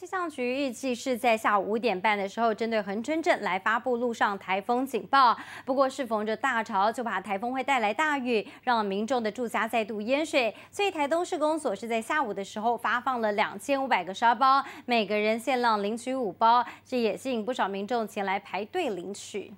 气象局预计是在下午五点半的时候，针对恒春镇来发布路上台风警报。不过，是逢着大潮，就把台风会带来大雨，让民众的住家再度淹水。所以，台东市公所是在下午的时候发放了两千五百个沙包，每个人限量领取五包，这也吸引不少民众前来排队领取。